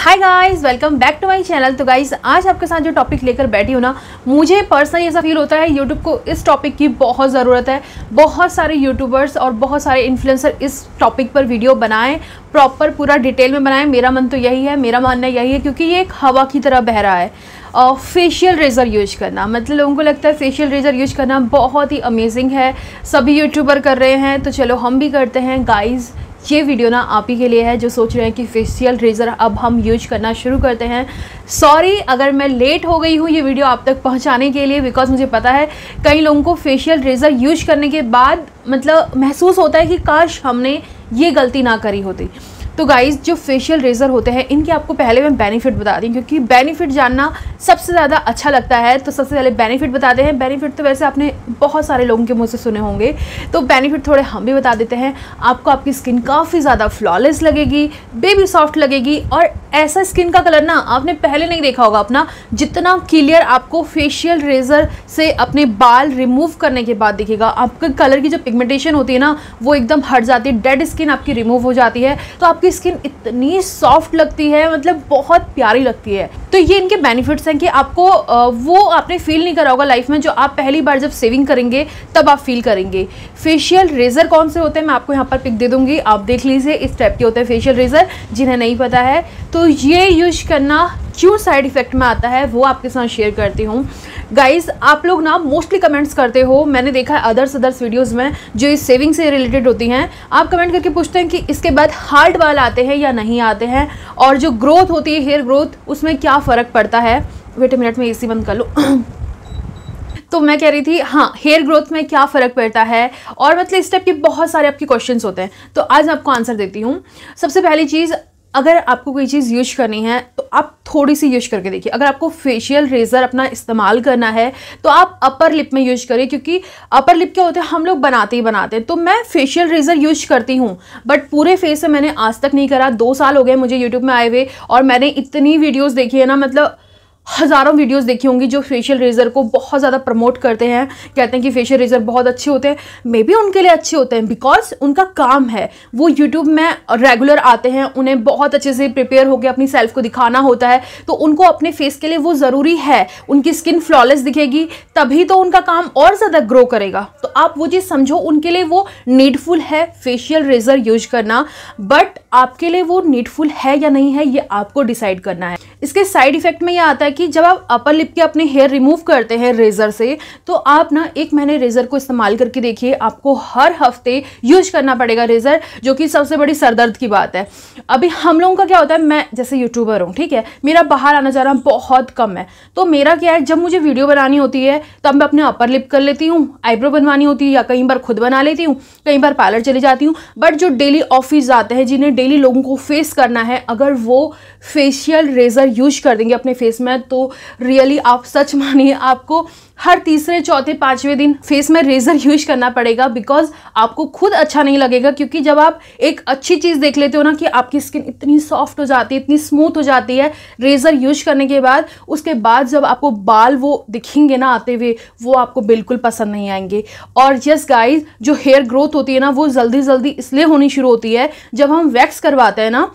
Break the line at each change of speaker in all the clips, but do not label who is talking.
hi guys welcome back to my channel तो guys आज आपके साथ जो टॉपिक लेकर बैठी हूँ ना मुझे पर्सनली ऐसा फील होता है यूट्यूब को इस टॉपिक की बहुत ज़रूरत है बहुत सारे यूट्यूबर्स और बहुत सारे इन्फ्लुएंसर इस टॉपिक पर वीडियो बनाएं प्रॉपर पूरा डिटेल में बनाएं मेरा मन तो यही है मेरा मानना यही है क्योंकि ये एक हवा की तरह बह रहा है फेशियल रेज़र यूज करना मतलब लोगों को लगता है फेशियल रेज़र यूज करना बहुत ही अमेजिंग है सभी यूट्यूबर कर रहे हैं तो चलो हम भी करते हैं गाइज़ ये वीडियो ना आप ही के लिए है जो सोच रहे हैं कि फेशियल रेज़र अब हम यूज करना शुरू करते हैं सॉरी अगर मैं लेट हो गई हूँ ये वीडियो आप तक पहुँचाने के लिए बिकॉज मुझे पता है कई लोगों को फेशियल रेज़र यूज करने के बाद मतलब महसूस होता है कि काश हमने ये गलती ना करी होती तो गाइज जो फेशियल रेज़र होते हैं इनके आपको पहले मैं बेनिफिट बता दी क्योंकि बेनिफिट जानना सबसे ज़्यादा अच्छा लगता है तो सबसे पहले बेनिफिट बताते हैं बेनिफिट तो वैसे आपने बहुत सारे लोगों के मुँह से सुने होंगे तो बेनिफिट थोड़े हम भी बता देते हैं आपको आपकी स्किन काफ़ी ज़्यादा फ्लॉलेस लगेगी बेबी सॉफ्ट लगेगी और ऐसा स्किन का कलर ना आपने पहले नहीं देखा होगा अपना जितना क्लियर आपको फेशियल रेज़र से अपने बाल रिमूव करने के बाद दिखेगा आपके कलर की जो पिगमेंटेशन होती है ना वो एकदम हट जाती है डेड स्किन आपकी रिमूव हो जाती है तो आप आपकी स्किन इतनी सॉफ्ट लगती है मतलब बहुत प्यारी लगती है तो ये इनके बेनिफिट्स हैं कि आपको वो आपने फील नहीं करा होगा लाइफ में जो आप पहली बार जब सेविंग करेंगे तब आप फील करेंगे फेशियल रेजर कौन से होते हैं मैं आपको यहाँ पर पिक दे दूँगी आप देख लीजिए इस टाइप के होते हैं फेशियल रेजर जिन्हें नहीं पता है तो ये यूज करना क्यों साइड इफेक्ट में आता है वो आपके साथ शेयर करती हूँ गाइज आप लोग ना मोस्टली कमेंट्स करते हो मैंने देखा है अदर्स अदर्स वीडियोज़ में जो इस सेविंग से रिलेटेड होती हैं आप कमेंट करके पूछते हैं कि इसके बाद हार्ड बाल आते हैं या नहीं आते हैं और जो ग्रोथ होती है हेयर ग्रोथ उसमें क्या फ़र्क पड़ता है वेट मिनट में ए बंद कर लो तो मैं कह रही थी हाँ हेयर ग्रोथ में क्या फ़र्क पड़ता है और मतलब इस टाइप के बहुत सारे आपके क्वेश्चन होते हैं तो आज मैं आपको आंसर देती हूँ सबसे पहली चीज़ अगर आपको कोई चीज़ यूज करनी है तो आप थोड़ी सी यूज करके देखिए अगर आपको फेशियल रेज़र अपना इस्तेमाल करना है तो आप अपर लिप में यूज करिए क्योंकि अपर लिप क्या होते हैं हम लोग बनाते ही बनाते हैं तो मैं फेशियल रेज़र यूज करती हूँ बट पूरे फेस से मैंने आज तक नहीं करा दो साल हो गए मुझे यूट्यूब में आए हुए और मैंने इतनी वीडियोज़ देखी है ना मतलब हज़ारों वीडियोस देखी होंगी जो फेशियल रेज़र को बहुत ज़्यादा प्रमोट करते हैं कहते हैं कि फेशियल रेज़र बहुत अच्छे होते हैं मे बी उनके लिए अच्छे होते हैं बिकॉज उनका काम है वो यूट्यूब में रेगुलर आते हैं उन्हें बहुत अच्छे से प्रिपेयर होकर अपनी सेल्फ को दिखाना होता है तो उनको अपने फेस के लिए वो ज़रूरी है उनकी स्किन फ्लॉलेस दिखेगी तभी तो उनका काम और ज़्यादा ग्रो करेगा तो आप वो चीज़ समझो उनके लिए वो नीडफुल है फेशियल रेज़र यूज करना बट आपके लिए वो नीडफुल है या नहीं है ये आपको डिसाइड करना है इसके साइड इफ़ेक्ट में यह आता है कि जब आप अपर लिप के अपने हेयर रिमूव करते हैं रेज़र से तो आप ना एक महीने रेज़र को इस्तेमाल करके देखिए आपको हर हफ्ते यूज करना पड़ेगा रेज़र जो कि सबसे बड़ी सरदर्द की बात है अभी हम लोगों का क्या होता है मैं जैसे यूट्यूबर हूँ ठीक है मेरा बाहर आना जाना बहुत कम है तो मेरा क्या है जब मुझे वीडियो बनानी होती है तब मैं अपने अपर लिप कर लेती हूँ आईब्रो बनवानी होती है या कहीं बार खुद बना लेती हूँ कई बार पार्लर चली जाती हूँ बट जो डेली ऑफिस जाते हैं जिन्हें डेली लोगों को फेस करना है अगर वो फेशियल रेज़र यूज कर देंगे अपने फेस में तक तो रियली आप सच मानिए आपको हर तीसरे चौथे पांचवें दिन फेस में रेज़र यूज करना पड़ेगा बिकॉज आपको खुद अच्छा नहीं लगेगा क्योंकि जब आप एक अच्छी चीज़ देख लेते हो ना कि आपकी स्किन इतनी सॉफ्ट हो जाती है इतनी स्मूथ हो जाती है रेज़र यूज करने के बाद उसके बाद जब आपको बाल वो दिखेंगे ना आते हुए वो आपको बिल्कुल पसंद नहीं आएंगे और जस्ट गाइज जो हेयर ग्रोथ होती है ना वो जल्दी जल्दी इसलिए होनी शुरू होती है जब हम वैक्स करवाते हैं ना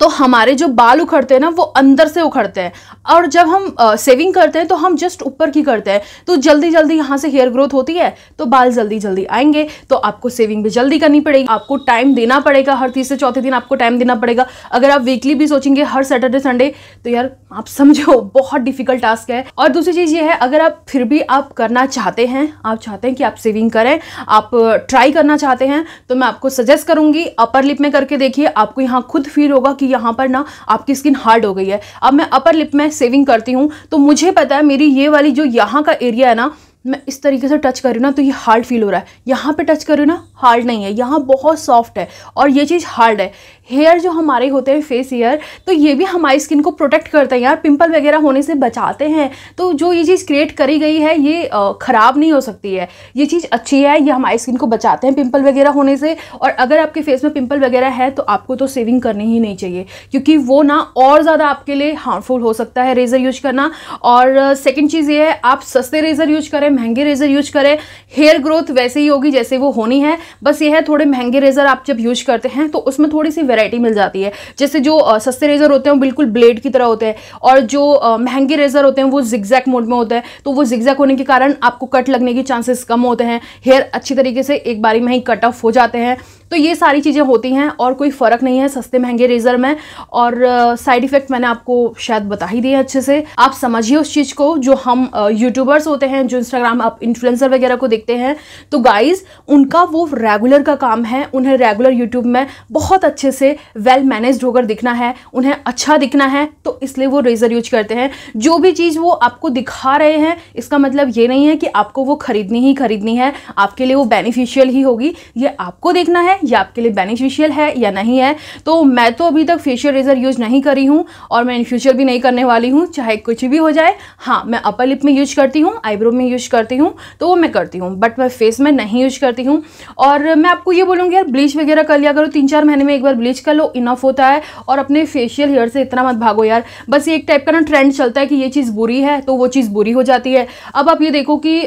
तो हमारे जो बाल उखड़ते हैं ना वो अंदर से उखड़ते हैं और जब हम आ, सेविंग करते हैं तो हम जस्ट ऊपर की करते हैं तो जल्दी जल्दी यहाँ से हेयर ग्रोथ होती है तो बाल जल्दी जल्दी आएंगे तो आपको सेविंग भी जल्दी करनी पड़ेगी आपको टाइम देना पड़ेगा हर तीसरे चौथे दिन आपको टाइम देना पड़ेगा अगर आप वीकली भी सोचेंगे हर सैटरडे संडे तो यार आप समझो बहुत डिफिकल्ट टास्क है और दूसरी चीज़ ये है अगर आप फिर भी आप करना चाहते हैं आप चाहते हैं कि आप सेविंग करें आप ट्राई करना चाहते हैं तो मैं आपको सजेस्ट करूँगी अपर लिप में करके देखिए आपको यहाँ खुद फील होगा कि यहाँ पर ना आपकी स्किन हार्ड हो गई है अब मैं अपर लिप में सेविंग करती हूँ तो मुझे पता है मेरी ये वाली जो यहाँ का एरिया है ना मैं इस तरीके से टच कर रही हूँ ना तो ये हार्ड फील हो रहा है यहाँ पे टच कर रही हूँ ना हार्ड नहीं है यहाँ बहुत सॉफ्ट है और ये चीज़ हार्ड है हेयर जो हमारे होते हैं फेस हेयर तो ये भी हमारी स्किन को प्रोटेक्ट करते हैं यार पिंपल वगैरह होने से बचाते हैं तो जो ये चीज़ क्रिएट करी गई है ये ख़राब नहीं हो सकती है ये चीज़ अच्छी है ये हमारी स्किन को बचाते हैं पिंपल वगैरह होने से और अगर आपके फेस में पिंपल वगैरह है तो आपको तो सेविंग करनी ही नहीं चाहिए क्योंकि वो ना और ज़्यादा आपके लिए हार्मफुल हो सकता है रेज़र यूज करना और सेकेंड चीज़ ये है आप सस्ते रेज़र यूज करें महंगे रेज़र यूज करें हेयर ग्रोथ वैसे ही होगी जैसे वो होनी है बस ये है थोड़े महंगे रेज़र आप जब यूज करते हैं तो उसमें थोड़ी सी वैरायटी मिल जाती है जैसे जो सस्ते रेजर होते हैं वो बिल्कुल ब्लेड की तरह होते हैं और जो महंगे रेजर होते हैं वो जिग्जैक मोड में होते हैं तो वो जिग्जैक होने के कारण आपको कट लगने के चांसेस कम होते हैं हेयर अच्छी तरीके से एक बारी में ही कट ऑफ हो जाते हैं तो ये सारी चीज़ें होती हैं और कोई फ़र्क नहीं है सस्ते महंगे रेज़र में और साइड इफ़ेक्ट मैंने आपको शायद बता ही दिए अच्छे से आप समझिए उस चीज़ को जो हम यूट्यूबर्स होते हैं जो इंस्टाग्राम आप इन्फ्लुएंसर वगैरह को देखते हैं तो गाइज़ उनका वो रेगुलर का काम है उन्हें रेगुलर यूट्यूब में बहुत अच्छे से वेल मैनेज होकर दिखना है उन्हें अच्छा दिखना है तो इसलिए वो रेज़र यूज करते हैं जो भी चीज़ वो आपको दिखा रहे हैं इसका मतलब ये नहीं है कि आपको वो खरीदनी ही खरीदनी है आपके लिए वो बेनिफिशियल ही होगी ये आपको देखना है ये आपके लिए बेनिफिशियल है या नहीं है तो मैं तो अभी तक फेशियल रेजर यूज़ नहीं करी हूँ और मैं इन फ्यूचर भी नहीं करने वाली हूँ चाहे कुछ भी हो जाए हाँ मैं अपर लिप में यूज करती हूँ आईब्रो में यूज करती हूँ तो वो मैं करती हूँ बट मैं फेस में नहीं यूज करती हूँ और मैं आपको ये बोलूँगी यार ब्लीच वगैरह कर लिया करो तीन चार महीने में एक बार ब्लीच कर लो इनफ होता है और अपने फेशियल हेयर से इतना मत भागो यार बस एक टाइप का ना ट्रेंड चलता है कि ये चीज़ बुरी है तो वो चीज़ बुरी हो जाती है अब आप ये देखो कि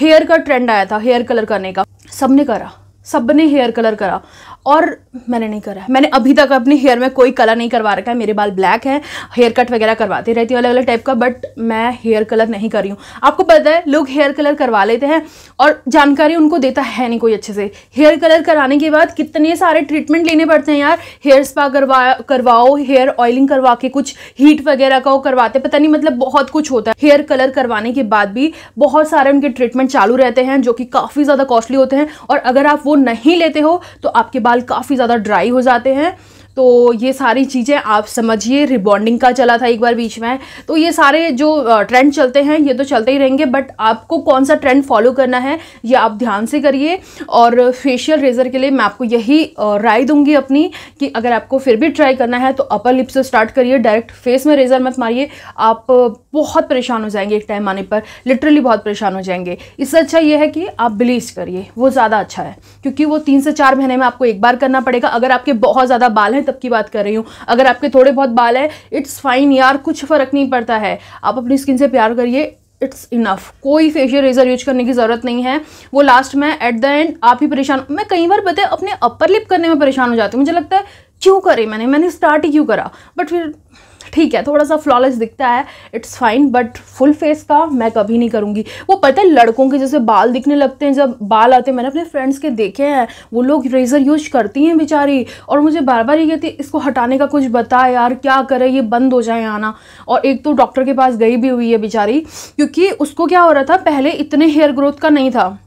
हेयर का ट्रेंड आया था हेयर कलर करने का सबने करा सबने हेयर कलर करा और मैंने नहीं करा मैंने अभी तक अपने हेयर में कोई कलर नहीं करवा रखा है मेरे बाल ब्लैक हैं हेयर कट वगैरह करवाती रहती हूँ अलग अलग टाइप का बट मैं हेयर कलर नहीं कर रही हूँ आपको पता है लोग हेयर कलर करवा लेते हैं और जानकारी उनको देता है नहीं कोई अच्छे से हेयर कलर कराने के बाद कितने सारे ट्रीटमेंट लेने पड़ते हैं यार हेयर स्पा करवा करवाओ हेयर ऑयलिंग करवा के कुछ हीट वगैरह का वो करवाते पता नहीं मतलब बहुत कुछ होता है हेयर कलर करवाने के बाद भी बहुत सारे उनके ट्रीटमेंट चालू रहते हैं जो कि काफ़ी ज़्यादा कॉस्टली होते हैं और अगर आप वो नहीं लेते हो तो आपके बाद बाल काफ़ी ज़्यादा ड्राई हो जाते हैं तो ये सारी चीज़ें आप समझिए रिबॉन्डिंग का चला था एक बार बीच में तो ये सारे जो ट्रेंड चलते हैं ये तो चलते ही रहेंगे बट आपको कौन सा ट्रेंड फॉलो करना है ये आप ध्यान से करिए और फेशियल रेज़र के लिए मैं आपको यही राय दूंगी अपनी कि अगर आपको फिर भी ट्राई करना है तो अपर लिप से स्टार्ट करिए डायरेक्ट फेस में रेज़र मत मारिए आप बहुत परेशान हो जाएंगे एक टाइम आने पर लिटरली बहुत परेशान हो जाएंगे इससे अच्छा ये है कि आप ब्लीच करिए वो ज़्यादा अच्छा है क्योंकि वो तीन से चार महीने में आपको एक बार करना पड़ेगा अगर आपके बहुत ज़्यादा बाल हैं हैं तब की बात कर रही हूँ अगर आपके थोड़े बहुत बाल है इट्स फाइन यार कुछ फ़र्क नहीं पड़ता है आप अपनी स्किन से प्यार करिए इट्स इनफ कोई फेशियल रेजर यूज करने की ज़रूरत नहीं है वो लास्ट में एट द एंड आप ही परेशान मैं कई बार बताए अपने अपर लिप करने में परेशान हो जाती हूँ मुझे लगता है क्यों करें मैंने मैंने स्टार्ट ही क्यों करा बट फिर ठीक है थोड़ा सा फ्लॉलेस दिखता है it's fine but full face का मैं कभी नहीं करूँगी वो पता है लड़कों के जैसे बाल दिखने लगते हैं जब बाल आते हैं मैंने अपने फ्रेंड्स के देखे हैं वो लोग रेज़र यूज करती हैं बेचारी और मुझे बार बार ये कहती इसको हटाने का कुछ बता यार क्या करे ये बंद हो जाए आना और एक तो डॉक्टर के पास गई भी हुई है बेचारी क्योंकि उसको क्या हो रहा था पहले इतने हेयर ग्रोथ का नहीं था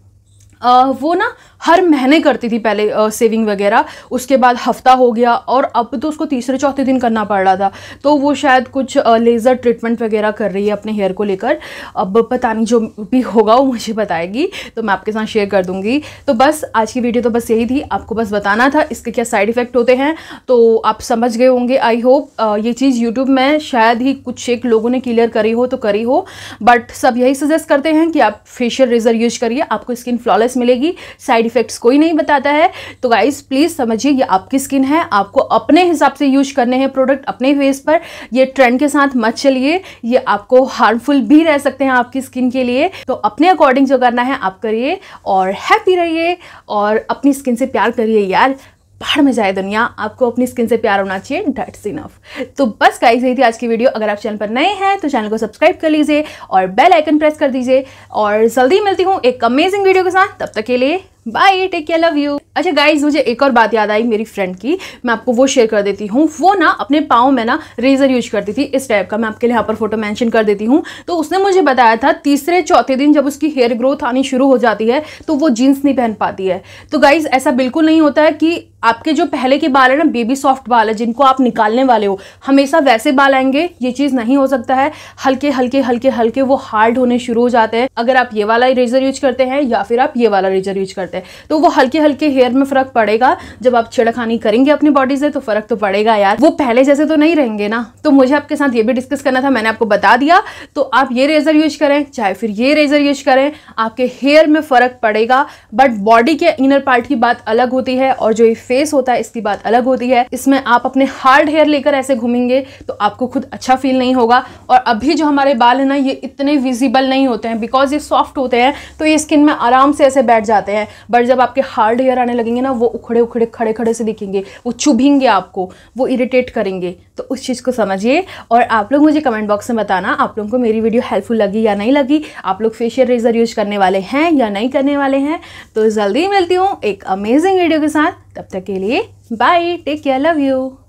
आ, वो ना हर महीने करती थी पहले आ, सेविंग वगैरह उसके बाद हफ्ता हो गया और अब तो उसको तीसरे चौथे दिन करना पड़ रहा था तो वो शायद कुछ आ, लेज़र ट्रीटमेंट वगैरह कर रही है अपने हेयर को लेकर अब पता नहीं जो भी होगा वो मुझे बताएगी तो मैं आपके साथ शेयर कर दूँगी तो बस आज की वीडियो तो बस यही थी आपको बस बताना था इसके क्या साइड इफ़ेक्ट होते हैं तो आप समझ गए होंगे आई होप ये चीज़ यूट्यूब में शायद ही कुछ एक लोगों ने क्लियर करी हो तो करी हो बट सब यही सजेस्ट करते हैं कि आप फेशियल रेजर यूज करिए आपको स्किन फ्लॉलेस मिलेगी साइड इफेक्ट्स कोई नहीं बताता है तो गाइज प्लीज़ समझिए ये आपकी स्किन है आपको अपने हिसाब से यूज करने हैं प्रोडक्ट अपने फेस पर ये ट्रेंड के साथ मत चलिए ये आपको हार्मफुल भी रह सकते हैं आपकी स्किन के लिए तो अपने अकॉर्डिंग जो करना है आप करिए और हैप्पी रहिए और अपनी स्किन से प्यार करिए यार पहाड़ में जाए दुनिया आपको अपनी स्किन से प्यार होना चाहिए डट्स इनफ तो बस गाइस यही थी आज की वीडियो अगर आप चैनल पर नए हैं तो चैनल को सब्सक्राइब कर लीजिए और बेल आइकन प्रेस कर दीजिए और जल्दी मिलती हूँ एक अमेजिंग वीडियो के साथ तब तक के लिए bye take care love you अच्छा गाइज मुझे एक और बात याद आई मेरी फ्रेंड की मैं आपको वो शेयर कर देती हूँ वो ना अपने पाओ में ना रेजर यूज करती थी इस टाइप का मैं आपके लिए यहाँ पर फोटो मेंशन कर देती हूँ तो उसने मुझे बताया था तीसरे चौथे दिन जब उसकी हेयर ग्रोथ आनी शुरू हो जाती है तो वो जीन्स नहीं पहन पाती है तो गाइज ऐसा बिल्कुल नहीं होता है कि आपके जो पहले के बाल है ना बेबी सॉफ्ट बाल है जिनको आप निकालने वाले हो हमेशा वैसे बाल आएंगे ये चीज़ नहीं हो सकता है हल्के हल्के हल्के हल्के वो हार्ड होने शुरू हो जाते हैं अगर आप ये वाला इरेजर यूज करते हैं या फिर आप ये वाला इरेजर यूज करते हैं तो वो हल्के हल्के हेयर में फ़र्क पड़ेगा जब आप छिड़खानी करेंगे अपनी बॉडी से तो फ़र्क तो पड़ेगा यार वो पहले जैसे तो नहीं रहेंगे ना तो मुझे आपके साथ ये भी डिस्कस करना था मैंने आपको बता दिया तो आप ये रेज़र यूज करें चाहे फिर ये रेज़र यूज करें आपके हेयर में फ़र्क पड़ेगा बट बॉडी के इनर पार्ट की बात अलग होती है और जो ये फेस होता है इसकी बात अलग होती है इसमें आप अपने हार्ड हेयर लेकर ऐसे घूमेंगे तो आपको खुद अच्छा फील नहीं होगा और अभी जो हमारे बाल है ना ये इतने विजिबल नहीं होते हैं बिकॉज ये सॉफ्ट होते हैं तो ये स्किन में आराम से ऐसे बैठ जाते हैं बट जब आपके हार्ड हेयर आने लगेंगे ना वो उखड़े उखड़े खड़े खड़े से दिखेंगे वो चुभेंगे आपको वो इरिटेट करेंगे तो उस चीज़ को समझिए और आप लोग मुझे कमेंट बॉक्स में बताना आप लोगों को मेरी वीडियो हेल्पफुल लगी या नहीं लगी आप लोग फेशियल रेजर यूज करने वाले हैं या नहीं करने वाले हैं तो जल्दी मिलती हूँ एक अमेजिंग वीडियो के साथ तब तक के लिए bye take care love you